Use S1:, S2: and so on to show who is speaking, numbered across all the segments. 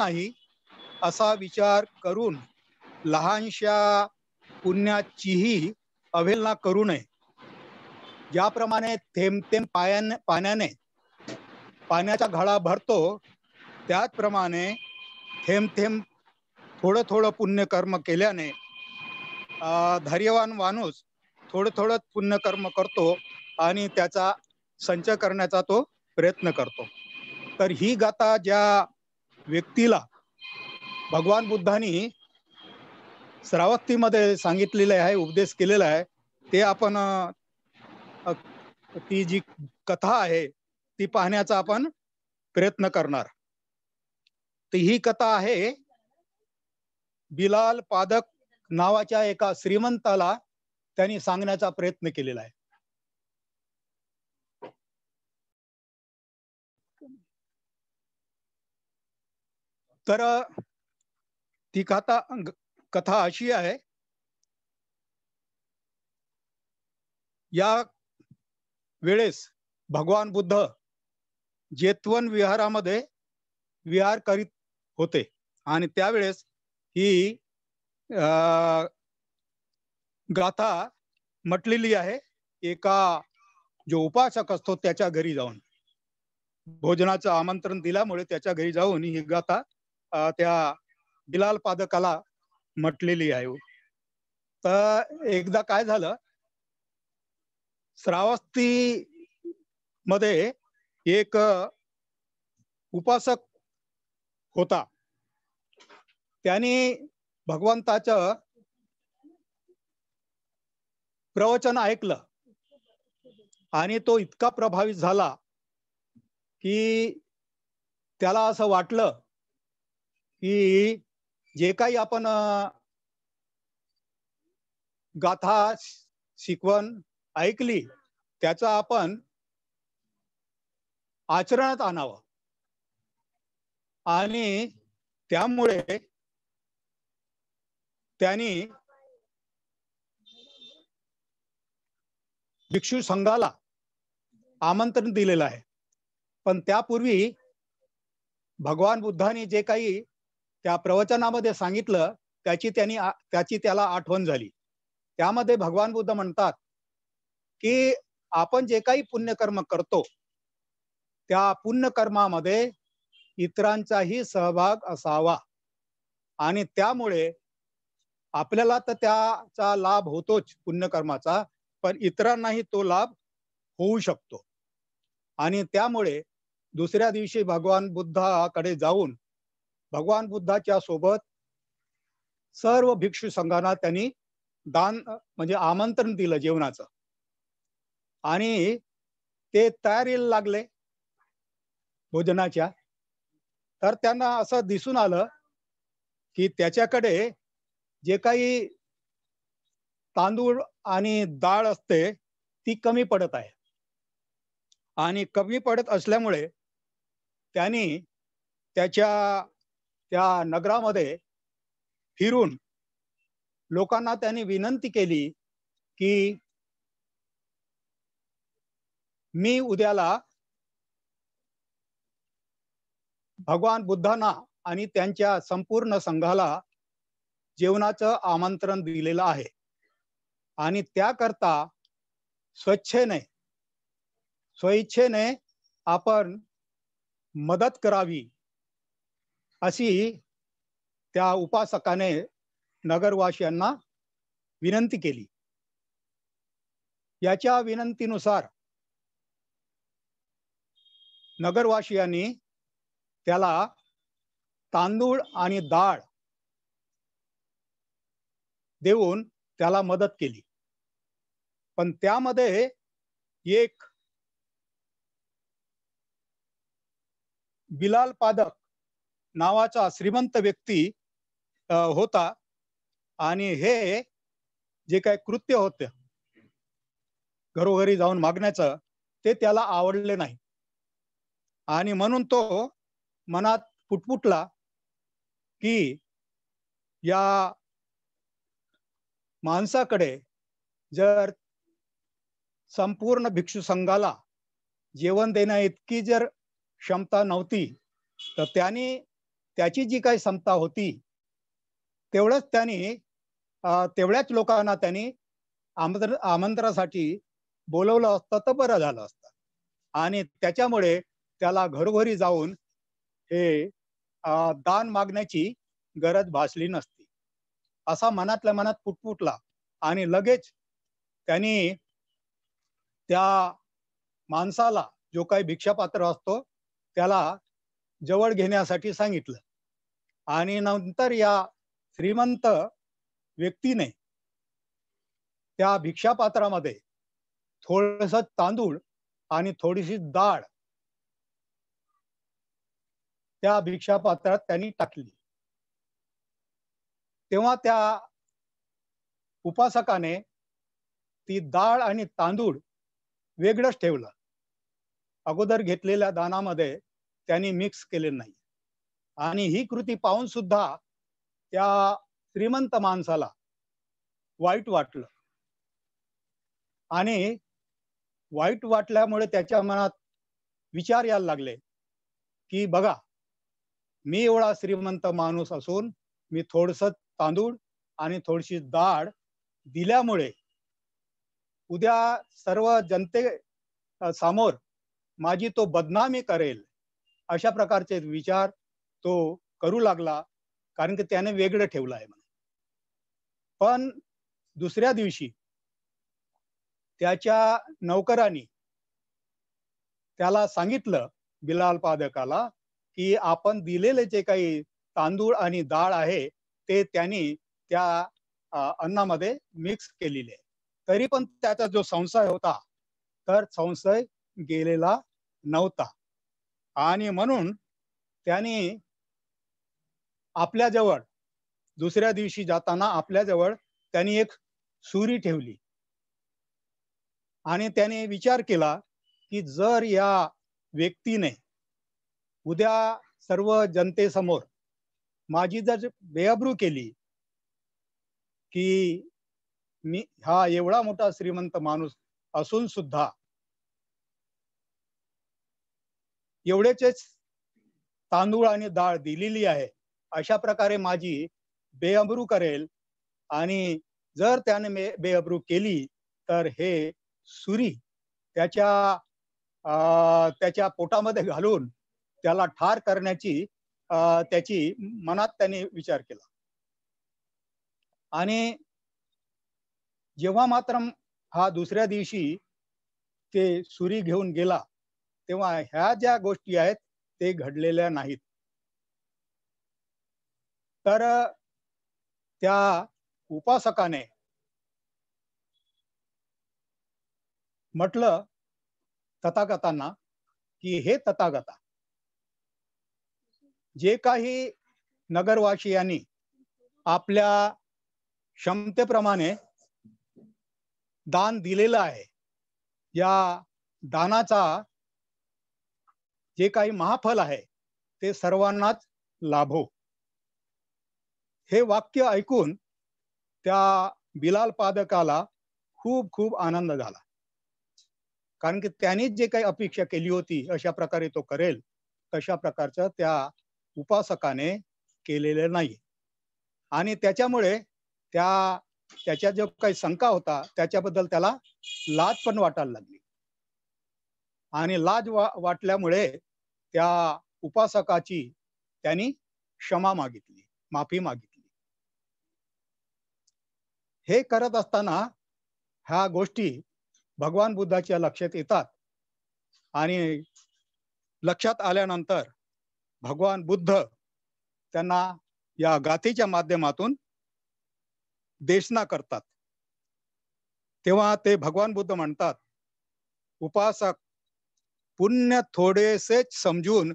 S1: नाही असा विचार करून लहानशा पुण्याचीही अवहेलना करू नये ज्याप्रमाणे थेंब थेंब पायाने पाण्याने पाण्याचा घडा भरतो त्याचप्रमाणे थेंब थेंब थोडं थोडं पुण्यकर्म केल्याने धैर्यवान माणूस थोडं थोडं पुण्यकर्म करतो आणि त्याचा संचय करण्याचा तो प्रयत्न करतो तर ही गाथा ज्या व्यक्तीला भगवान बुद्धांनी श्रावस्तीमध्ये सांगितलेले आहे उपदेश केलेला आहे ते आपण ती जी कथा आहे ती पाहण्याचा आपण प्रयत्न करणार तर ही कथा आहे बिलाल पादक नावाच्या एका श्रीमंताला त्यांनी सांगण्याचा प्रयत्न केलेला आहे तर ती कथा कथा अशी आहे या वेळेस भगवान बुद्ध जेतवन विहारामध्ये विहार करीत होते आणि त्यावेळेस ही गाथा म्हटलेली आहे एका जो उपासक असतो त्याच्या घरी जाऊन भोजनाचं आमंत्रण दिल्यामुळे त्याच्या घरी जाऊन ही गाथा त्या बिलाल पादकाला म्हटलेली आहे तर एकदा काय झालं श्रावस्ती मध्ये एक उपासक होता त्याने भगवंताचं प्रवचन ऐकलं आणि तो इतका प्रभावित झाला की त्याला असं वाटलं कि जे काही आपण गाथा शिकवण ऐकली त्याचा आपण आचरणात आणावं आणि त्यामुळे त्यांनी भिक्षू संघाला आमंत्रण दिलेलं आहे पण त्यापूर्वी भगवान बुद्धाने जे काही त्या प्रवचनामध्ये सांगितलं त्याची त्यांनी त्याची त्याला आठवण झाली त्यामध्ये भगवान बुद्ध म्हणतात की आपण जे काही पुण्यकर्म करतो त्या पुण्यकर्मामध्ये इतरांचाही सहभाग असावा आणि त्यामुळे आपल्याला तर त्याचा लाभ होतोच पुण्यकर्माचा पण इतरांनाही तो लाभ होऊ शकतो आणि त्यामुळे दुसऱ्या दिवशी भगवान बुद्धाकडे जाऊन भगवान बुद्धाच्या सोबत सर्व भिक्षु संघांना त्यांनी दान म्हणजे आमंत्रण दिलं जेवणाचं आणि ते तयारीला लागले भोजनाच्या तर त्यांना असं दिसून आलं की त्याच्याकडे जे काही तांदूळ आणि डाळ असते ती कमी पडत आहे आणि कमी पडत असल्यामुळे त्यांनी त्याच्या त्या नगरामध्ये फिरून लोकांना त्यांनी विनंती केली की मी उद्याला भगवान बुद्धांना आणि त्यांच्या संपूर्ण संघाला जेवणाचं आमंत्रण दिलेलं आहे आणि त्याकरता स्वच्छेने स्वेच्छेने आपण मदत करावी अशी त्या उपासकाने नगरवासियांना विनंती केली याच्या विनंतीनुसार नगरवासियांनी त्याला तांदूळ आणि डाळ देऊन त्याला मदत केली पण त्यामध्ये एक बिलाल पादक नावाचा श्रीमंत व्यक्ती होता आणि हे जे काय कृत्य होत घरोघरी जाऊन मागण्याचं ते त्याला आवडले नाही आणि म्हणून तो मनात पुटपुटला की या माणसाकडे जर संपूर्ण भिक्षु संघाला जेवण देण्या इतकी जर क्षमता नव्हती तर त्याने त्याची जी काही क्षमता होती तेवढंच त्यांनी तेवढ्याच लोकांना त्यांनी आमंत्र आमंत्रासाठी बोलवलं असतं तर बरं झालं असतं आणि त्याच्यामुळे त्याला घरोघरी जाऊन हे दान मागण्याची गरज भासली नसती असा मनातल्या मनात पुटपुटला आणि लगेच त्यांनी त्या माणसाला जो काही भिक्षापात्र असतो त्याला जवळ घेण्यासाठी सांगितलं आणि नंतर या श्रीमंत व्यक्तीने त्या भिक्षापात्रामध्ये थोडस तांदूळ आणि थोडीशी डाळ त्या भिक्षापात्रात त्यांनी टाकली तेव्हा त्या उपासकाने ती डाळ आणि तांदूळ वेगळंच ठेवलं अगोदर घेतलेल्या दानामध्ये त्यांनी मिक्स केले नाही आणि ही कृती पाहून सुद्धा त्या श्रीमंत माणसाला वाईट वाटलं आणि वाईट वाटल्यामुळे त्याच्या मनात विचार यायला लागले की बघा मी एवढा श्रीमंत माणूस असून मी थोडस तांदूळ आणि थोडीशी डाळ दिल्यामुळे उद्या सर्व जनते समोर माझी तो बदनामी करेल अशा प्रकारचे विचार तो करू लागला कारण की त्याने वेगळं ठेवलं आहे म्हणून पण दुसऱ्या दिवशी त्याच्या नौकरांनी त्याला सांगितलं बिलाल पादकाला की आपण दिलेले जे काही तांदूळ आणि डाळ आहे ते त्यांनी त्या अन्नामध्ये मिक्स केलेले तरी पण त्याचा जो संशय होता तर संशय गेलेला नव्हता आणि म्हणून त्यांनी आपल्याजवळ दुसऱ्या दिवशी जाताना आपल्याजवळ त्यांनी एक सुरी ठेवली आणि त्याने विचार केला की जर या व्यक्तीने उद्या सर्व जनतेसमोर माझी जर बेअब्रू केली की मी हा एवढा मोठा श्रीमंत माणूस असून सुद्धा एवढेच तांदूळ आणि डाळ दिलेली आहे अशा प्रकारे माझी बेअब्रू करेल आणि जर त्याने बेअब्रू केली तर हे सुरी त्याच्या त्याच्या पोटामध्ये घालून त्याला ठार करण्याची त्याची मनात त्याने विचार केला आणि जेव्हा मात्र हा दुसऱ्या दिवशी ते सुरी घेऊन गेला तेव्हा ह्या ज्या गोष्टी आहेत ते घडलेल्या नाहीत तर त्या उपासकाने म्हटलं तथागतांना की हे तथागता जे काही नगरवासियांनी आपल्या क्षमतेप्रमाणे दान दिलेलं आहे या दानाचा जे काही महाफल आहे ते सर्वांनाच लाभो हे वाक्य ऐकून त्या बिलाल पादकाला खूप खूप आनंद झाला कारण की त्याने जे काही अपेक्षा केली होती अशा प्रकारे तो करेल तशा प्रकारचं त्या उपासकाने केलेलं नाही आणि त्याच्यामुळे त्या त्याच्या जो काही शंका होता त्याच्याबद्दल त्याला लाज पण वाटायला लागली आणि लाज वा वाटल्यामुळे त्या उपासकाची त्यांनी क्षमा मागितली माफी मागितली हे करत असताना ह्या गोष्टी भगवान बुद्धाच्या लक्षात येतात आणि लक्षात आल्यानंतर भगवान बुद्ध त्यांना या गाथेच्या माध्यमातून देशना करतात तेव्हा ते भगवान बुद्ध म्हणतात उपासक पुण्य थोडेसेच समजून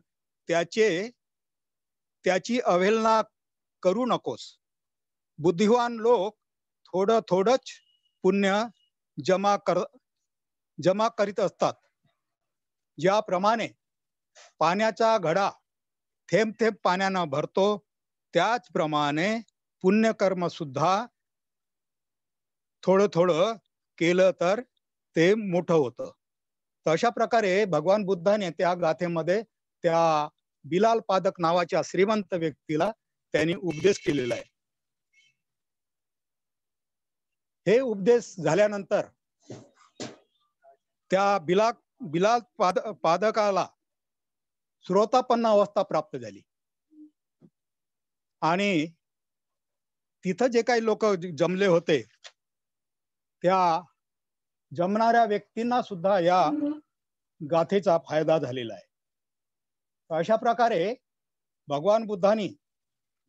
S1: त्याचे त्याची अवहेलना करू नकोस बुद्धिवान लोक थोडं थोडच पुण्य जमा कर जमा करीत असतात ज्याप्रमाणे पाण्याचा घडा थेंब थेंब पाण्यानं भरतो त्याचप्रमाणे पुण्यकर्म सुद्धा थोडं थोडं केलं तर ते मोठं होतं तर अशा प्रकारे भगवान बुद्धाने त्या गाथेमध्ये त्या बिलाल पादक नावाच्या श्रीमंत व्यक्तीला त्यांनी उपदेश केलेला आहे हे उपदेश झाल्यानंतर त्या बिला बिलाल पाद पादकाला श्रोतापन्न अवस्था प्राप्त झाली आणि तिथं जे काही लोक जमले होते त्या जमणाऱ्या व्यक्तींना सुद्धा या गाथेचा फायदा झालेला आहे अशा प्रकारे भगवान बुद्धानी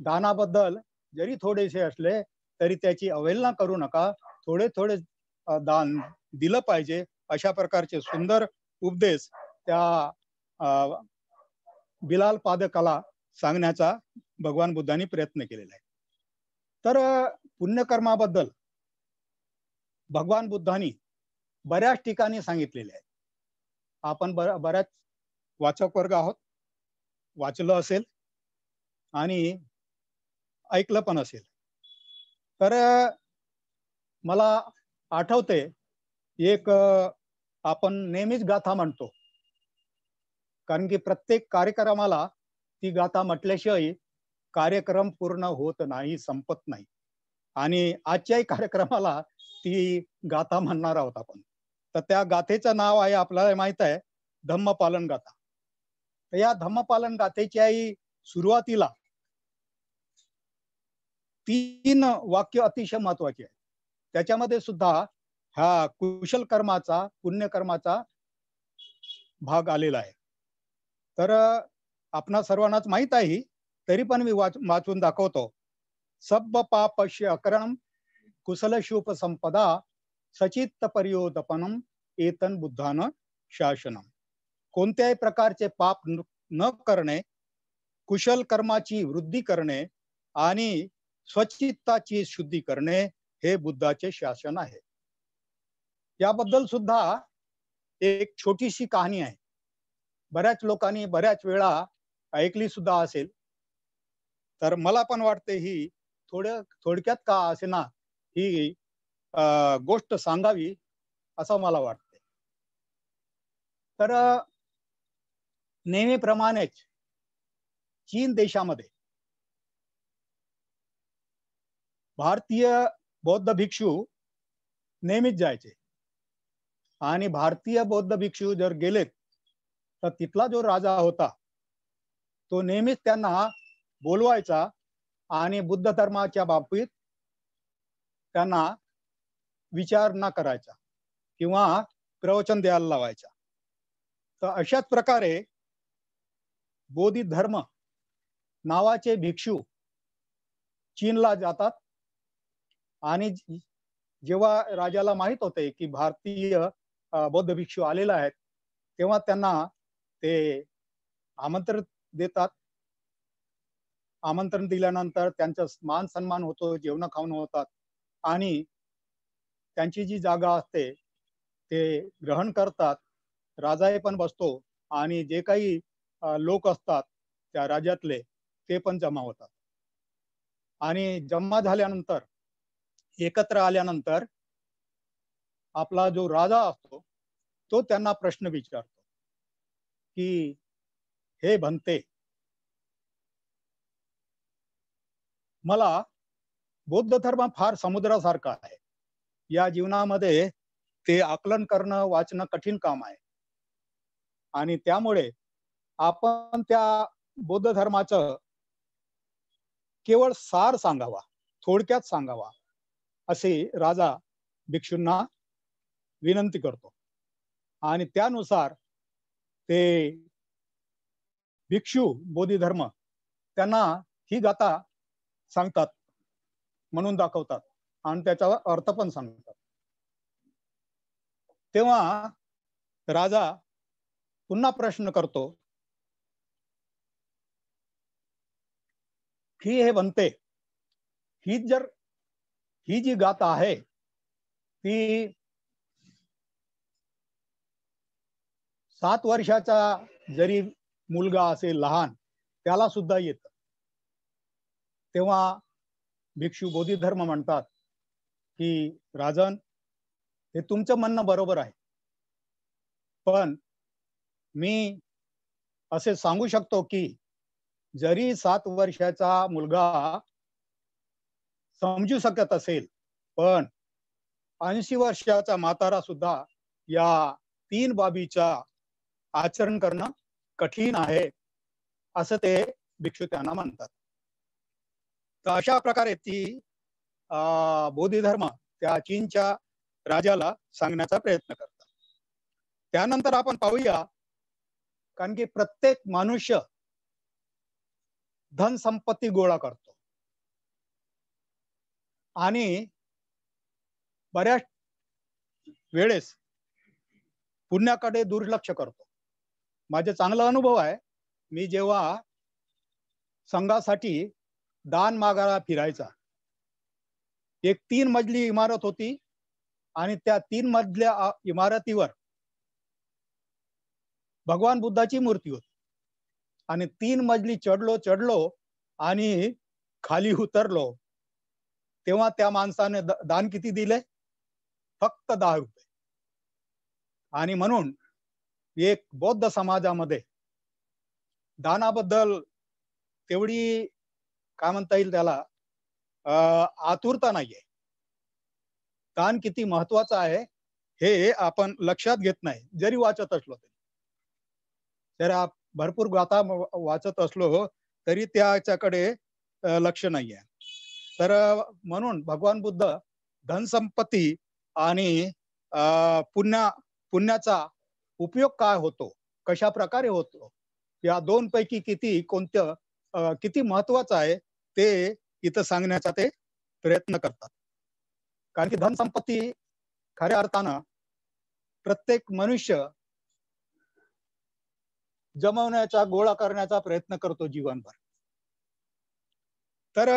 S1: दानाबद्दल जरी थोडेसे असले तरी त्याची अवहेलना करू नका थोडे थोडे दान दिलं पाहिजे अशा प्रकारचे सुंदर उपदेश त्या बिलाल कला सांगण्याचा भगवान बुद्धांनी प्रयत्न केलेला आहे तर पुण्यकर्माबद्दल भगवान बुद्धांनी बऱ्याच ठिकाणी सांगितलेले आहे आपण बर बऱ्याच वाचक वर्ग आहोत वाचलं असेल आणि ऐकलं पण असेल तर मला आठवते एक आपण नेहमीच गाथा म्हणतो कारण की प्रत्येक कार्यक्रमाला ती गाथा म्हटल्याशिवाय कार्यक्रम पूर्ण होत नाही संपत नाही आणि आजच्याही कार्यक्रमाला ती गाथा म्हणणार आहोत आपण तर त्या गाथेचं नाव आहे आपल्याला माहित आहे धम्मपालन गाथा तर या धम्मपालन गाथेच्याही सुरुवातीला तीन वाक्य अतिशय महत्वाचे आहेत त्याच्यामध्ये सुद्धा हा कुशल कर्माचा पुण्यकर्माचा भाग आलेला आहे तर आपणा सर्वांनाच माहीत आहे तरी पण मी वाच वाचून दाखवतो सब पापश्य अकरण कुशल संपदा सचित्त पर्योदपनम एतन बुद्धान शासनम कोणत्याही प्रकारचे पाप न करणे कुशल कर्माची वृद्धी करणे आणि स्वचित्ताची शुद्धी करणे हे बुद्धाचे शासन आहे याबद्दल सुद्धा एक छोटीशी कहाणी आहे बऱ्याच लोकांनी बऱ्याच वेळा ऐकली सुद्धा असेल तर मला पण वाटते ही थोड्या थोडक्यात का असे ना ही गोष्ट सांगावी असं मला वाटते तर नेहमीप्रमाणेच चीन देशामध्ये भारतीय बौद्ध भिक्षू नेहमीच जायचे आणि भारतीय बौद्ध भिक्षू जर गेलेत तर तिथला जो राजा होता तो नेहमीच त्यांना बोलवायचा आणि बुद्ध धर्माच्या बाबतीत त्यांना विचार न करायचा किंवा प्रवचन द्यायला लावायचा तर अशाच प्रकारे बोधी धर्म नावाचे भिक्षू चीनला जातात आणि जेव्हा राजाला माहित होते की भारतीय बौद्ध भिक्षू आलेला आहेत तेव्हा त्यांना ते आमंत्रण देतात आमंत्रण दिल्यानंतर त्यांचा मान सन्मान होतो जेवण खाऊन होतात आणि त्यांची जी जागा असते ते ग्रहण करतात राजा पण बसतो आणि जे काही लोक असतात त्या राज्यातले ते पण जमा होतात आणि जमा झाल्यानंतर एकत्र आल्यानंतर आपला जो राजा असतो तो त्यांना प्रश्न विचारतो की हे भंते मला बौद्ध धर्म फार समुद्रासारखा आहे या जीवनामध्ये ते आकलन करणं वाचणं कठीण काम आहे आणि त्यामुळे आपण त्या बौद्ध धर्माचं केवळ सार सांगावा थोडक्यात सांगावा असे राजा भिक्षूंना विनंती करतो आणि त्यानुसार ते भिक्षू बोधी धर्म त्यांना ही गाथा सांगतात म्हणून दाखवतात आणि त्याचा अर्थ पण सांगतात तेव्हा राजा पुन्हा प्रश्न करतो की हे बनते ही जर ही जी गाथा आहे ती सात वर्षाचा जरी मुलगा असेल लहान त्याला सुद्धा येत तेव्हा भिक्षू धर्म म्हणतात की राजन हे तुमचं म्हणणं बरोबर आहे पण मी असे सांगू शकतो की जरी सात वर्षाचा मुलगा समजू शकत असेल पण ऐंशी वर्षाचा म्हातारा सुद्धा या तीन बाबीचा आचरण करणं कठीण आहे असं ते भिक्षू त्यांना म्हणतात तर अशा प्रकारे ती धर्म त्या चीनच्या राजाला सांगण्याचा प्रयत्न करतात त्यानंतर आपण पाहूया कारण की प्रत्येक मनुष्य धन संपत्ती गोळा करतो आणि बऱ्याच वेळेस पुण्याकडे दुर्लक्ष करतो माझे चांगला अनुभव आहे मी जेव्हा संघासाठी दान मागायला फिरायचा एक तीन मजली इमारत होती आणि त्या तीन मजल्या इमारतीवर भगवान बुद्धाची मूर्ती होती आणि तीन मजली चढलो चढलो आणि खाली उतरलो तेव्हा त्या माणसाने दान किती दिले फक्त दहा रुपये आणि म्हणून एक बौद्ध समाजामध्ये दानाबद्दल तेवढी काय म्हणता येईल त्याला आतुरता नाहीये दान किती महत्वाचं आहे हे आपण लक्षात घेत नाही जरी वाचत असलो तरी जर भरपूर गाथा वाचत असलो तरी त्याच्याकडे लक्ष नाहीये तर म्हणून भगवान बुद्ध धनसंपत्ती आणि पुण्या पुण्याचा उपयोग काय होतो कशा प्रकारे होतो या दोन पैकी किती कोणत्या किती महत्वाचं आहे ते इथं सांगण्याचा ते प्रयत्न करतात कारण की धनसंपत्ती खऱ्या अर्थानं प्रत्येक मनुष्य जमवण्याचा गोळा करण्याचा प्रयत्न करतो जीवनभर तर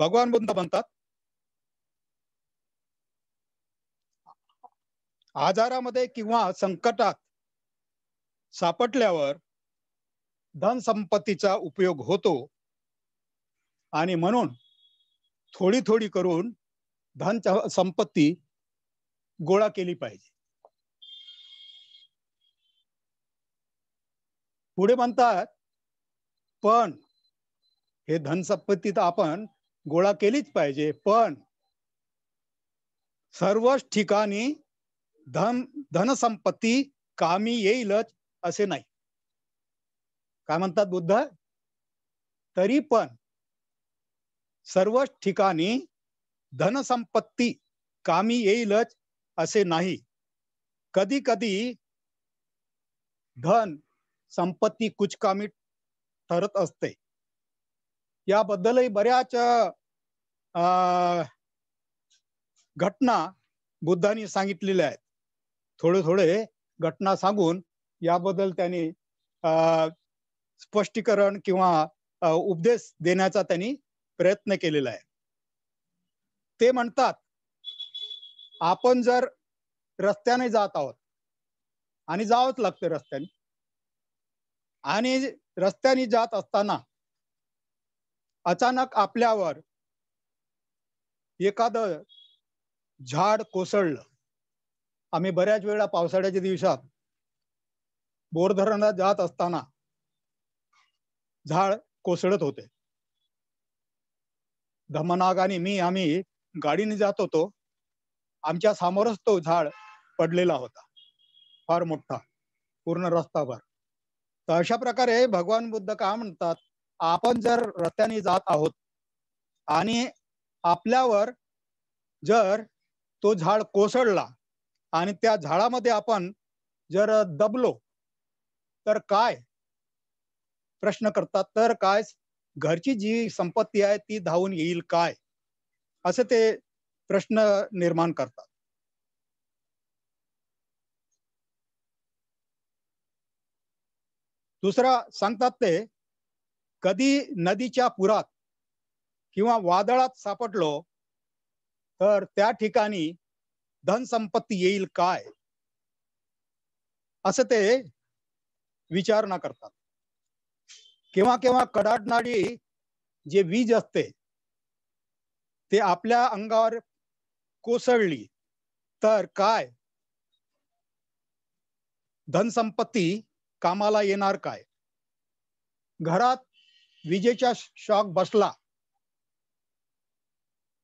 S1: भगवान बुद्ध म्हणतात आजारामध्ये किंवा संकटात सापटल्यावर धन संपत्तीचा उपयोग होतो आणि म्हणून थोडी थोडी करून धन संपत्ती गोळा केली पाहिजे पुढे म्हणतात पण हे संपत्ती तर आपण गोळा केलीच पाहिजे पण सर्वच ठिकाणी धन धनसंपत्ती कामी येईलच असे नाही काय म्हणतात बुद्ध तरी पण सर्वच ठिकाणी धनसंपत्ती कामी येईलच असे नाही कधी कधी धन संपत्ती कुचकामी ठरत असते याबद्दलही बऱ्याच घटना बुद्धांनी सांगितलेल्या आहेत थोडे थोडे घटना सांगून याबद्दल त्यांनी स्पष्टीकरण किंवा उपदेश देण्याचा त्यांनी प्रयत्न केलेला आहे ते म्हणतात आपण जर रस्त्याने जात आहोत आणि जावंच लागतं रस्त्याने आणि रस्त्याने जात असताना अचानक आपल्यावर एखाद झाड कोसळलं आम्ही बऱ्याच वेळा पावसाळ्याच्या दिवसात बोर धरणात जात असताना झाड कोसळत होते धमनाग आणि मी आम्ही गाडीने जात होतो आमच्या समोरच तो झाड पडलेला होता फार मोठा पूर्ण रस्ताभर तर अशा प्रकारे भगवान बुद्ध का म्हणतात आपण जर रस्त्याने जात आहोत आणि आपल्यावर जर तो झाड कोसळला आणि त्या झाडामध्ये आपण जर दबलो तर काय प्रश्न करतात तर काय घरची जी संपत्ती आहे ती धावून येईल काय असे ते प्रश्न निर्माण करतात दुसरा सांगतात ते कधी नदीच्या पुरात किंवा वादळात सापडलो तर त्या ठिकाणी धनसंपत्ती येईल काय असं ते विचारणा करतात केव्हा केव्हा कडाडणारी जे वीज असते ते आपल्या अंगावर कोसळली तर काय धनसंपत्ती कामाला येणार काय घरात विजेचा शॉक बसला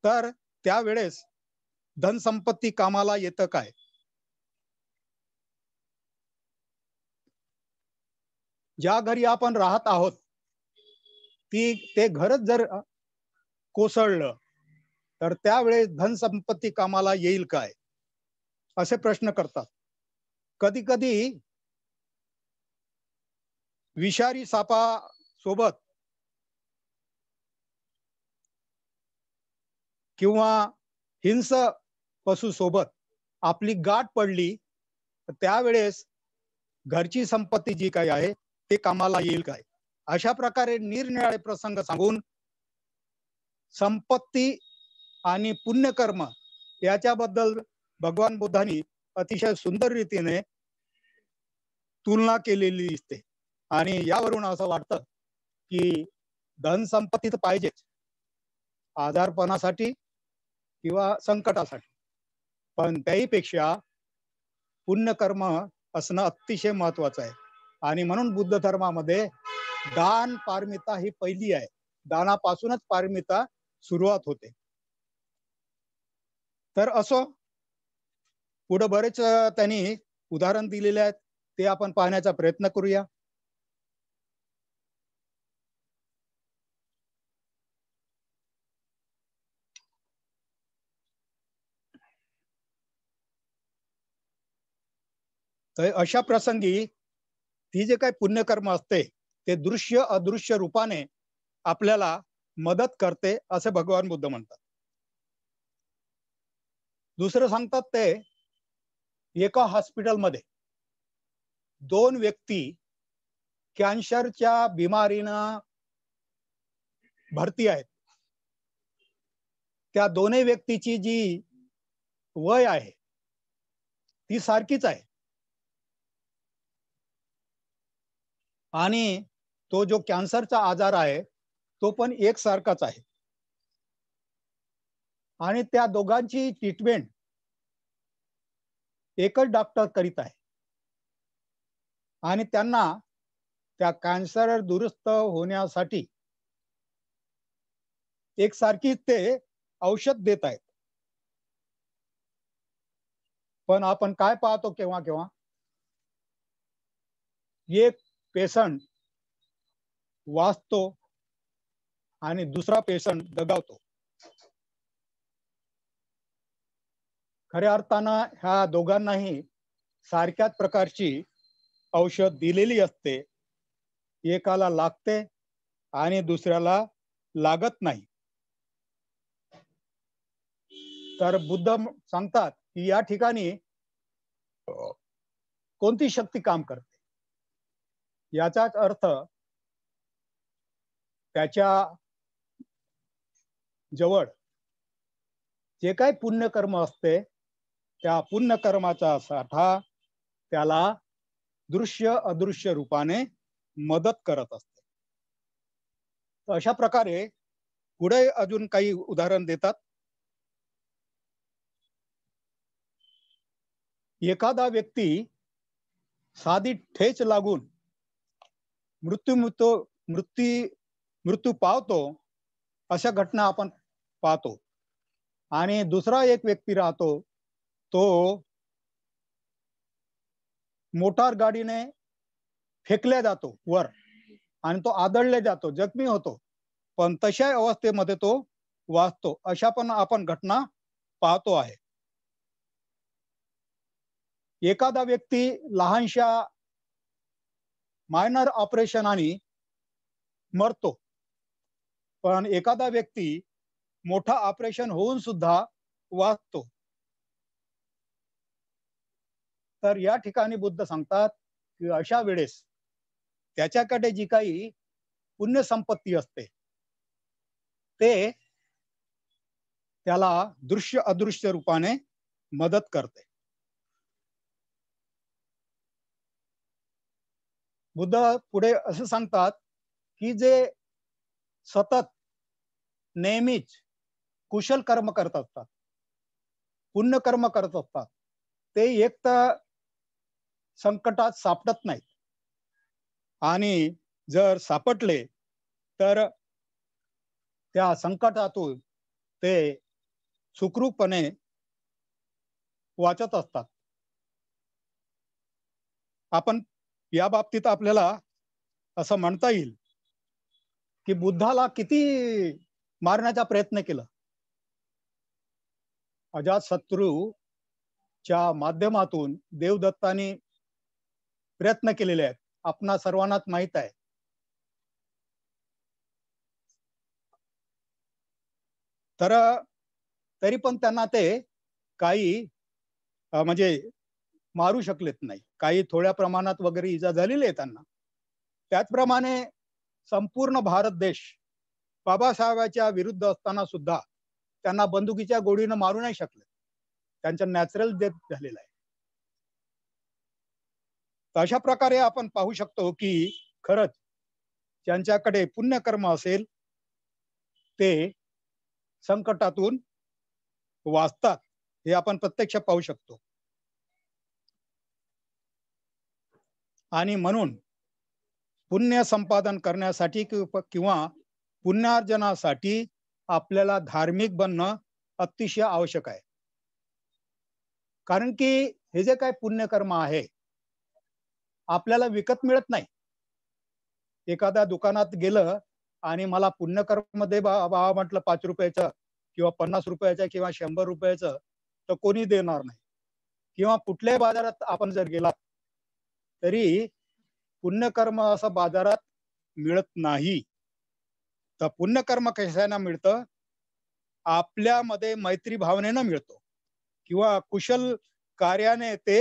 S1: तर त्यावेळेस धनसंपत्ती कामाला येतं काय ज्या घरी आपण राहत आहोत ती ते घरच जर कोसळलं तर त्यावेळेस धनसंपत्ती कामाला येईल काय असे प्रश्न करतात कधी कधी विषारी सापा सोबत किंवा हिंस सोबत आपली गाठ पडली तर त्यावेळेस घरची संपत्ती जी काही आहे ते कामाला येईल काय अशा प्रकारे निरनिराळे प्रसंग सांगून संपत्ती आणि पुण्यकर्म याच्याबद्दल भगवान बुद्धांनी अतिशय सुंदर रीतीने तुलना केलेली दिसते आणि यावरून असं वाटतं की धन संपत्ती तर पाहिजेच आधारपणासाठी किंवा संकटासाठी पण त्याहीपेक्षा पुण्यकर्म असणं अतिशय महत्वाचं आहे आणि म्हणून बुद्ध धर्मामध्ये दान पारमिता ही पहिली आहे दानापासूनच पारमिता सुरुवात होते तर असो पुढे बरेच त्यांनी उदाहरण दिलेले आहेत ते आपण पाहण्याचा प्रयत्न करूया तर अशा प्रसंगी ती जे काही पुण्यकर्म असते ते दृश्य अदृश्य रूपाने आपल्याला मदत करते असे भगवान बुद्ध म्हणतात दुसरं सांगतात ते एका हॉस्पिटलमध्ये दोन व्यक्ती कॅन्सरच्या बिमारीनं भरती आहेत त्या दोन्ही व्यक्तीची जी वय आहे ती सारखीच आहे आणि तो जो कॅन्सरचा आजार आहे तो पण एकसारखाच आहे आणि त्या दोघांची ट्रीटमेंट एकच डॉक्टर करीत आहे आणि त्यांना त्या कॅन्सर दुरुस्त होण्यासाठी एकसारखी ते औषध देत आहेत पण आपण काय पाहतो केव्हा केव्हा एक पेशंट वाचतो आणि दुसरा पेशंट दगावतो खऱ्या अर्थानं ह्या दोघांनाही सारख्याच प्रकारची औषध दिलेली असते एकाला लागते आणि दुसऱ्याला लागत नाही तर बुद्ध सांगतात की या ठिकाणी कोणती शक्ती काम करते याचाच अर्थ त्याच्या जवळ जे काही पुण्यकर्म असते त्या पुण्यकर्माचा साठा त्याला दृश्य अदृश्य रूपाने मदत करत असते अशा प्रकारे पुढे अजून काही उदाहरण देतात एखादा व्यक्ती साधी ठेच लागून मृत्यू मृत्यू मृत्यू मृत्यू पावतो अशा घटना आपण पाहतो आणि दुसरा एक व्यक्ती राहतो तो मोटार गाडीने फेकल्या जातो वर आणि तो आदळले जातो जखमी होतो पण तशा अवस्थेमध्ये तो वाचतो अशा पण आपण घटना पाहतो आहे एखादा व्यक्ती लहानशा मायनर ऑपरेशन आणि मरतो पण एखादा व्यक्ती मोठा ऑपरेशन होऊन सुद्धा वाचतो तर या ठिकाणी बुद्ध सांगतात की अशा वेळेस त्याच्याकडे जी काही पुण्य संपत्ती असते ते त्याला दृश्य अदृश्य रूपाने मदत करते बुद्ध पुढे असं सांगतात की जे सतत नेहमीच कुशल कर्म करत असतात पुण्य कर्म करत असतात ते एक तर संकटात सापडत नाहीत आणि जर सापडले तर त्या संकटातून ते सुखरूपणे वाचत असतात आपण या बाबतीत आपल्याला असं म्हणता येईल की बुद्धाला किती मारण्याचा प्रयत्न केला च्या माध्यमातून देवदत्ताने प्रयत्न केलेले आहेत आपणा सर्वांनाच माहित आहे तर तरी पण त्यांना ते काही म्हणजे मारू शकलेत नाही काही थोड्या प्रमाणात वगैरे इजा झालेली आहे त्यांना त्याचप्रमाणे संपूर्ण भारत देश बाबासाहेबाच्या विरुद्ध असताना सुद्धा त्यांना बंदुकीच्या गोडीनं मारू नाही शकले त्यांच्या नॅचरल डेथ झालेला आहे अशा प्रकारे आपण पाहू शकतो की खरंच ज्यांच्याकडे पुण्यकर्म असेल ते संकटातून वाचतात हे आपण प्रत्यक्ष पाहू शकतो आणि म्हणून पुण्य संपादन करण्यासाठी किंवा पुण्यार्जनासाठी आपल्याला धार्मिक बनणं अतिशय आवश्यक आहे कारण की हे जे काय पुण्यकर्म आहे आपल्याला विकत मिळत नाही एखाद्या दुकानात गेलं आणि मला पुण्यकर्म दे बाबा म्हटलं पाच रुपयाचं किंवा पन्नास रुपयाचं किंवा शंभर रुपयाचं तर कोणी देणार नाही किंवा कुठल्याही बाजारात आपण जर गेला तरी पुण्यकर्म असं बाजारात मिळत नाही तर पुण्यकर्म कशाने मिळतं आपल्यामध्ये मैत्री भावनेनं मिळतो किंवा कुशल कार्याने ते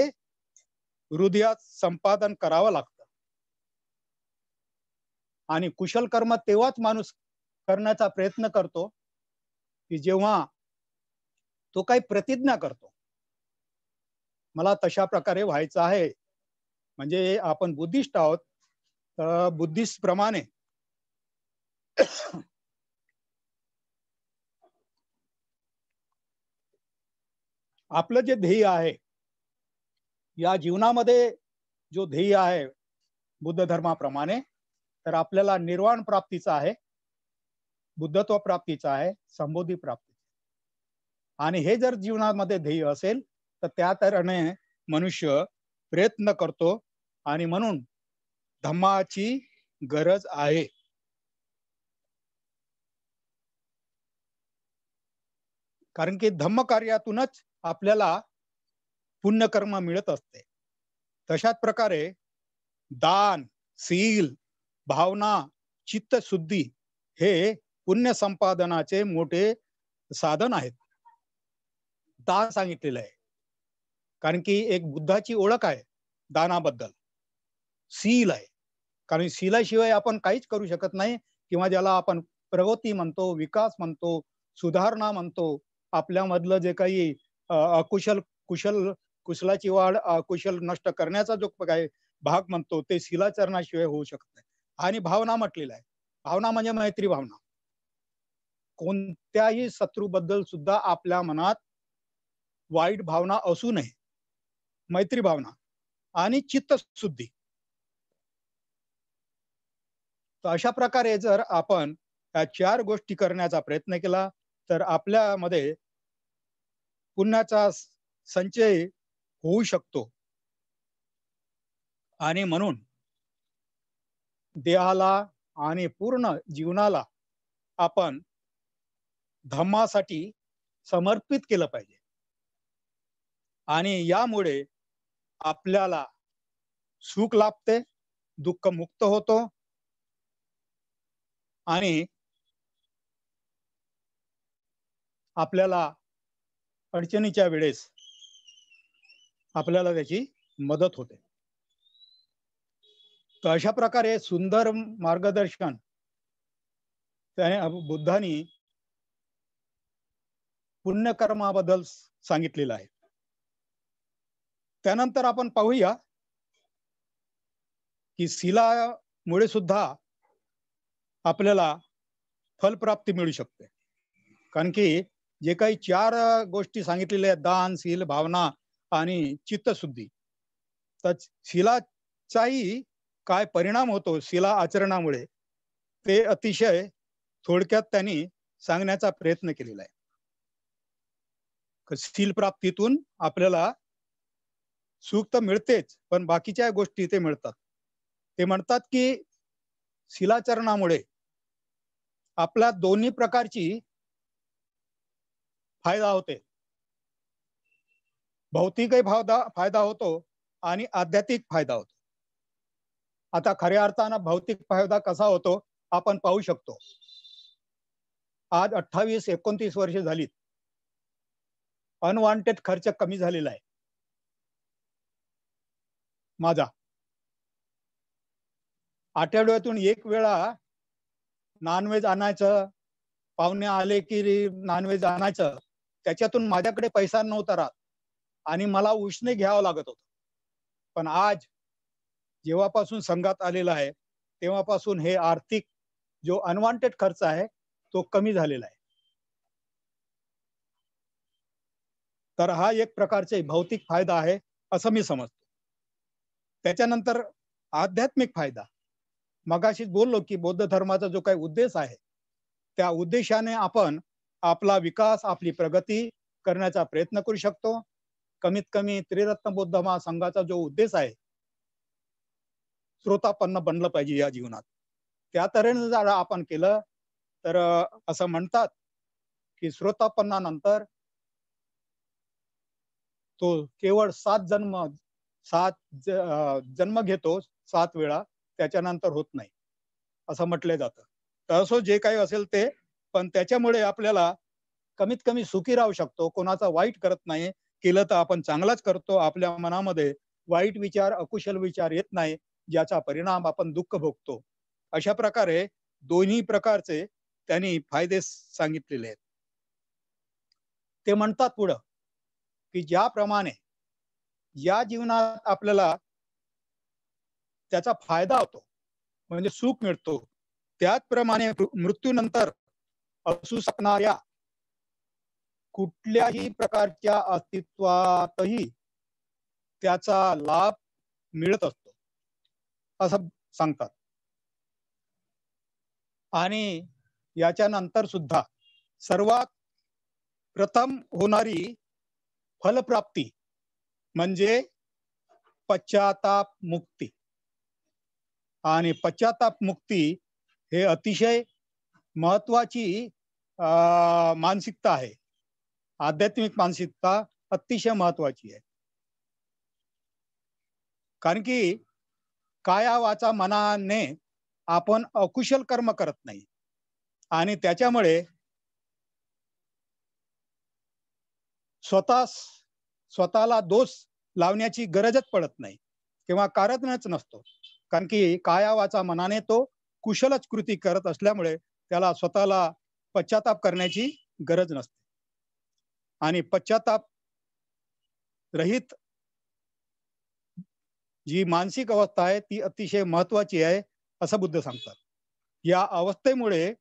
S1: हृदयात संपादन करावं लागतं आणि कुशल कर्म तेव्हाच माणूस करण्याचा प्रयत्न करतो की जेव्हा तो काही प्रतिज्ञा करतो मला तशा प्रकारे व्हायचं आहे म्हणजे आपण बुद्धिस्ट आहोत तर बुद्धिस्ट प्रमाणे आपलं जे ध्येय आहे या जीवनामध्ये जो ध्येय आहे बुद्ध धर्माप्रमाणे तर आपल्याला निर्वाण प्राप्तीचा आहे बुद्धत्व प्राप्तीचा आहे संबोधी प्राप्ती आणि हे जर जीवनामध्ये ध्येय असेल तर त्या तऱ्हेने मनुष्य प्रयत्न करतो आणि म्हणून धम्माची गरज आहे कारण की धम्म कार्यातूनच आपल्याला पुण्यकर्म मिळत असते तशाच प्रकारे दान सील भावना चित्त शुद्धी हे पुण्य संपादनाचे मोठे साधन आहेत दान सांगितलेलं आहे कारण की एक बुद्धाची ओळख आहे दानाबद्दल सील आहे कारण शिलाशिवाय आपण काहीच करू शकत नाही किंवा ज्याला आपण प्रगती म्हणतो विकास म्हणतो सुधारणा म्हणतो आपल्यामधलं जे काही अकुशल कुशल कुशलाची वाढ अकुशल नष्ट करण्याचा जो काय भाग म्हणतो ते शिलाचरणाशिवाय होऊ शकत नाही आणि भावना म्हटलेला आहे भावना म्हणजे मैत्री भावना कोणत्याही शत्रूबद्दल सुद्धा आपल्या मनात वाईट भावना असू नये मैत्री भावना आणि चित्तशुद्धी तर अशा प्रकारे जर आपण या चार गोष्टी करण्याचा प्रयत्न केला तर आपल्यामध्ये पुण्याचा संचय होऊ शकतो आणि म्हणून देहाला आणि पूर्ण जीवनाला आपण धम्मासाठी समर्पित केलं पाहिजे आणि यामुळे आपल्याला सुख लाभते दुःख मुक्त होतो आणि आपल्याला अडचणीच्या वेळेस आपल्याला त्याची मदत होते तर अशा प्रकारे सुंदर मार्गदर्शन त्याने बुद्धानी पुण्यकर्माबद्दल सांगितलेलं आहे त्यानंतर आपण पाहूया की शिलामुळे सुद्धा आपल्याला फलप्राप्ती मिळू शकते कारण की जे काही चार गोष्टी सांगितलेल्या आहेत दान शील भावना आणि चित्तशुद्धी तर शिलाचाही काय परिणाम होतो शिला आचरणामुळे ते अतिशय थोडक्यात त्यांनी सांगण्याचा प्रयत्न केलेला आहे शील प्राप्तीतून आपल्याला सुख तर मिळतेच पण बाकीच्या गोष्टी ते मिळतात ते म्हणतात की शिलाचरणामुळे आपला दोन्ही प्रकारची फायदा होते भौतिकही फायदा फायदा होतो आणि आध्यात्मिक फायदा होतो आता खऱ्या अर्थानं भौतिक फायदा कसा होतो आपण पाहू शकतो आज अठ्ठावीस एकोणतीस वर्ष झालीत अनवॉन्टेड खर्च कमी झालेला आहे माझा आठवड्यातून एक वेळा नॉनव्हेज आणायचं पाहुणे आले की नॉनव्हेज आणायचं त्याच्यातून माझ्याकडे पैसा नव्हता राहत आणि मला उष्णे घ्यावं लागत होत पण आज जेव्हापासून संघात आलेला आहे तेव्हापासून हे आर्थिक जो अनवॉन्टेड खर्च आहे तो कमी झालेला आहे तर हा एक प्रकारचे भौतिक फायदा आहे असं मी समजतो त्याच्यानंतर आध्यात्मिक फायदा मगाशीच बोललो की बौद्ध धर्माचा जो काही उद्देश आहे त्या उद्देशाने आपण आपला विकास आपली प्रगती करण्याचा प्रयत्न करू शकतो कमीत कमी त्रिरत्न बौद्ध महासंघाचा जो उद्देश आहे श्रोतापन्न बनलं पाहिजे या जीवनात त्या तऱ्हेने जर आपण केलं तर असं म्हणतात की श्रोतापन्नानंतर तो केवळ सात जन्म सात जन्म घेतो सात वेळा त्याच्यानंतर होत नाही असं म्हटलं जातं तर असो जे काही असेल ते पण त्याच्यामुळे आपल्याला कमीत कमी सुखी राहू शकतो कोणाचा वाईट करत नाही केलं तर आपण चांगलाच करतो आपल्या मनामध्ये वाईट विचार अकुशल विचार येत नाही ज्याचा परिणाम आपण दुःख भोगतो अशा प्रकारे दोन्ही प्रकारचे त्यांनी फायदे सांगितलेले आहेत ते म्हणतात पुढं की ज्याप्रमाणे या जीवनात आपल्याला त्याचा फायदा होतो म्हणजे सुख मिळतो त्याचप्रमाणे मृत्यूनंतर असू शकणाऱ्या कुठल्याही प्रकारच्या अस्तित्वातही त्याचा लाभ मिळत असतो असं सांगतात आणि याच्यानंतर सुद्धा सर्वात प्रथम होणारी फलप्राप्ती म्हणजे पश्चाताप मुक्ती आणि पश्चाताप मुक्ती हे अतिशय महत्वाची मानसिकता आहे आध्यात्मिक मानसिकता अतिशय महत्वाची आहे कारण की काया वाचा मनाने आपण अकुशल कर्म करत नाही आणि त्याच्यामुळे स्वतः स्वतःला दोष लावण्याची गरजच पडत नाही किंवा कारणच नसतो कारण की कायावाचा मनाने तो कुशलच कृती करत असल्यामुळे त्याला स्वतःला पश्चाताप करण्याची गरज नसते आणि पश्चाताप रहित जी मानसिक अवस्था आहे ती अतिशय महत्वाची आहे असं बुद्ध सांगतात या अवस्थेमुळे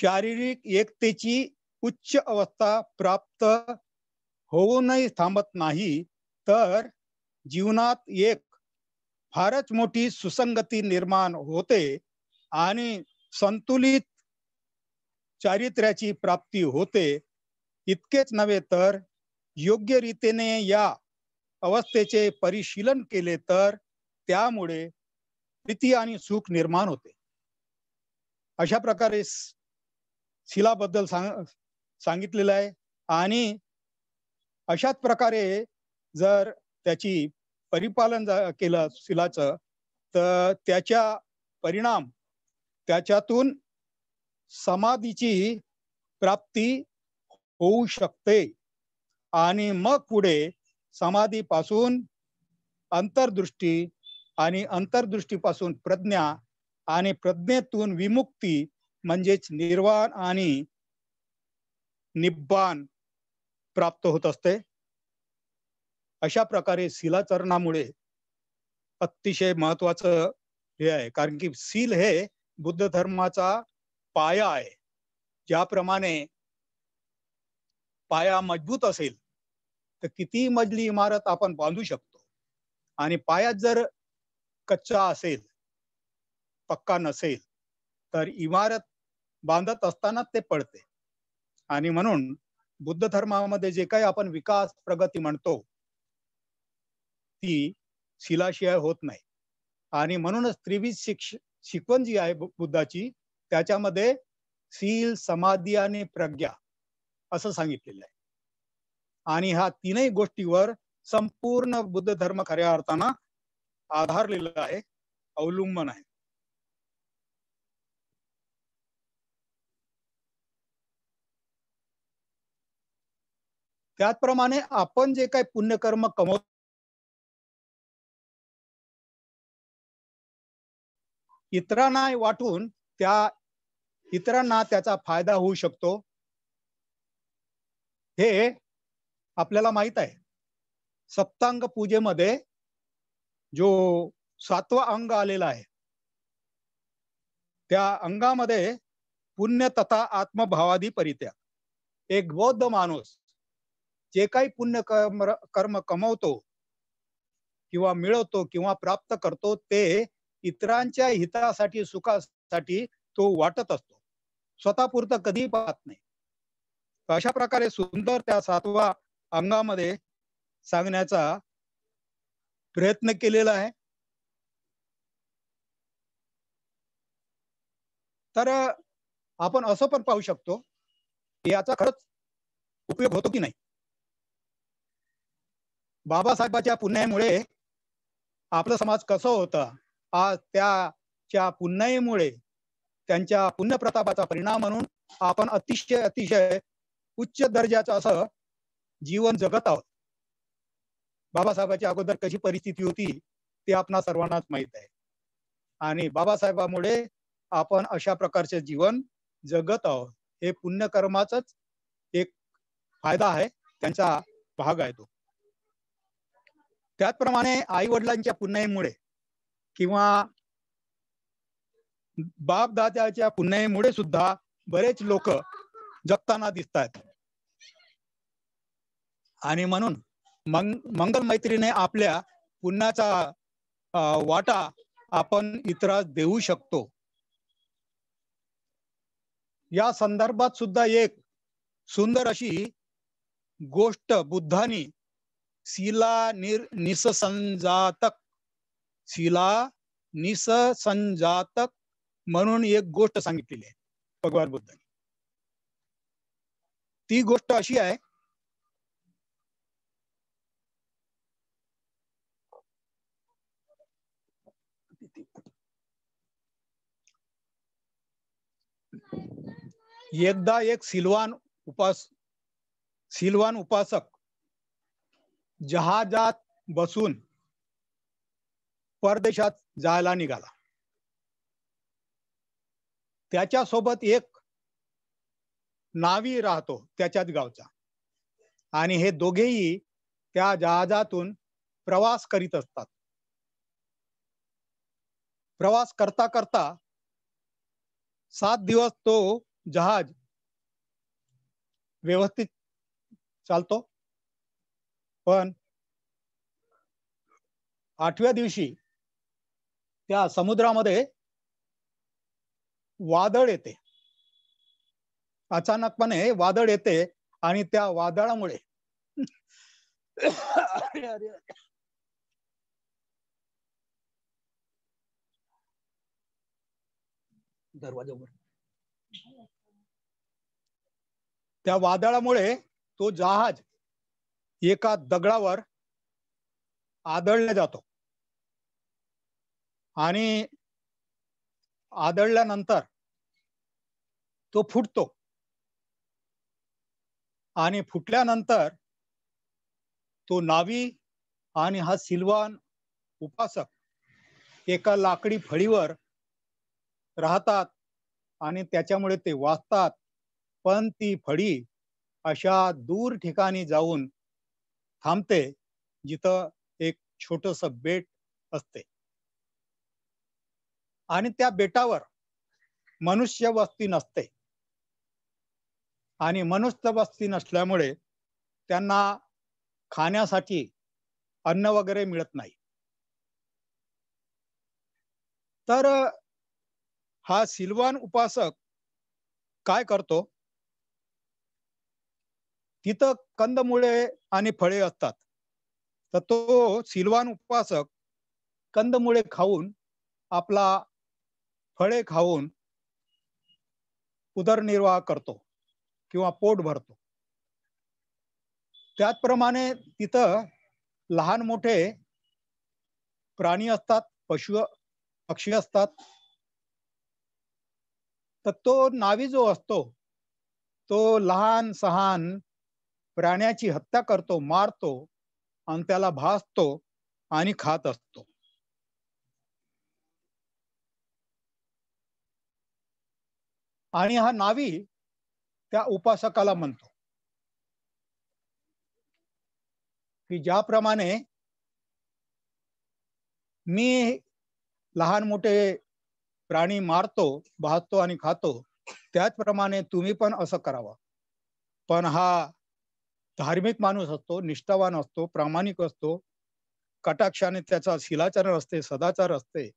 S1: शारीरिक एकतेची उच्च अवस्था प्राप्त होऊनही थांबत नाही तर जीवनात एक फारच मोठी सुसंगती निर्माण होते आणि संतुलित चारित्र्याची प्राप्ती होते इतकेच नव्हे तर योग्य रीतीने या अवस्थेचे परिशीलन केले तर त्यामुळे प्रीती आणि सुख निर्माण होते अशा प्रकारे शिलाबद्दल सांग सांगितलेलं आहे आणि अशाच प्रकारे जर त्याची परिपालन केलं शिलाचं तर त्याच्या परिणाम त्याच्यातून समाधीची प्राप्ती होऊ शकते आणि मग पुढे समाधीपासून अंतर्दृष्टी आणि अंतर्दृष्टीपासून प्रज्ञा आणि प्रज्ञेतून विमुक्ती म्हणजेच निर्वाण आणि निब्बाण प्राप्त होत असते अशा प्रकारे शिलाचरणामुळे अतिशय महत्वाचं हे आहे कारण की सील हे बुद्ध धर्माचा पाया आहे ज्याप्रमाणे पाया मजबूत असेल तर किती मजली इमारत आपण बांधू शकतो आणि पायात जर कच्चा असेल पक्का नसेल तर इमारत बांधत असताना ते पडते आणि म्हणून बुद्ध धर्मामध्ये जे काही आपण विकास प्रगती म्हणतो ती शिलाशिवाय होत नाही आणि म्हणूनच त्रिविध शिक्ष शिकवण जी आहे बुद्धाची त्याच्यामध्ये सील समाधी आणि प्रज्ञा असं सांगितलेलं आहे आणि ह्या तीनही गोष्टीवर संपूर्ण बुद्ध धर्म खऱ्या अर्थानं आधारलेला आहे अवलंबन आहे त्याचप्रमाणे आपण जे काही पुण्यकर्म कमवतो इतरांना वाटून त्या इतरांना त्याचा फायदा होऊ शकतो हे आपल्याला माहित आहे सप्तांग पूजेमध्ये जो सातवा अंग आलेला आहे त्या अंगामध्ये पुण्य तथा आत्मभावादी परित्या एक बौद्ध माणूस जे काही पुण्य कर्म कर्म कमवतो किंवा मिळवतो किंवा प्राप्त करतो ते इतरांच्या हितासाठी सुखासाठी तो वाटत असतो स्वतःपुरतं कधी पाहत नाही अशा प्रकारे सुंदर त्या सातवा अंगामध्ये सांगण्याचा प्रयत्न केलेला आहे तर आपण असं पण पाहू शकतो याचा खरंच उपयोग होतो की नाही बाबासाहेबांच्या पुण्यामुळे आपलं समाज कसं होता आज त्याच्या पुण्यामुळे त्यांच्या पुण्यप्रतापाचा परिणाम म्हणून आपण अतिशय अतिशय उच्च दर्जाचं असं जीवन जगत आहोत बाबासाहेबांच्या अगोदर कशी परिस्थिती होती ते आपणा सर्वांनाच माहित आहे आणि बाबासाहेबामुळे आपण अशा प्रकारचे जीवन जगत आहोत हे पुण्यकर्माचाच एक फायदा आहे त्यांचा भाग आहे तो त्याचप्रमाणे आई वडिलांच्या पुण्याईमुळे किंवा बापदात्याच्या पुण्यामुळे सुद्धा बरेच लोक जगताना दिसतात आणि म्हणून मंग मंगल मैत्रीने आपल्या पुण्याचा वाटा आपण इतरास देऊ शकतो या संदर्भात सुद्धा एक सुंदर अशी गोष्ट बुद्धानी शिला निर निसंजातक शिला निस संजातक म्हणून एक गोष्ट संगित आहे भगवान ने ती गोष अशी आहे एकदा एक सिलवान उपास सिलवान उपासक जहाजात बसून परदेशात जायला निघाला त्याच्या सोबत एक नावी राहतो त्याच्याच गावचा आणि हे दोघेही त्या जहाजातून प्रवास करीत असतात प्रवास करता करता सात दिवस तो जहाज व्यवस्थित चालतो पण आठव्या दिवशी त्या समुद्रामध्ये वादळ येते अचानकपणे वादळ येते आणि त्या वादळामुळे त्या वादळामुळे तो जहाज एका दगडावर आदळला जातो आणि आदळल्यानंतर तो फुटतो आणि फुटल्यानंतर तो नावी आणि हा सिल्वान उपासक एका लाकडी फळीवर राहतात आणि त्याच्यामुळे ते वाचतात पण ती फळी अशा दूर ठिकाणी जाऊन थांबते जिथं एक छोटस बेट असते आणि त्या बेटावर मनुष्य वस्ती नसते आणि मनुष्य वस्ती नसल्यामुळे त्यांना खाण्यासाठी अन्न वगैरे मिळत नाही तर हा सिल्वान उपासक काय करतो तिथं कंदमुळे आणि फळे असतात तर तो सिल्वान उपासक कंदमुळे खाऊन आपला फळे खाऊन उदरनिर्वाह करतो किंवा पोट भरतो त्याचप्रमाणे तिथं लहान मोठे प्राणी असतात पशु पक्षी असतात तर तो नावी जो असतो तो लहान सहान प्राण्याची हत्या करतो मारतो आणि त्याला भासतो आणि खात असतो आणि हा नावी त्या उपासकाला म्हणतो की ज्याप्रमाणे मी लहान मोठे प्राणी मारतो भाजतो आणि खातो त्याचप्रमाणे तुम्ही पण असं करावं पण हा धार्मिक माणूस असतो निष्ठावान असतो प्रामाणिक असतो कटाक्षाने त्याचा शिलाचार असते सदाचार असते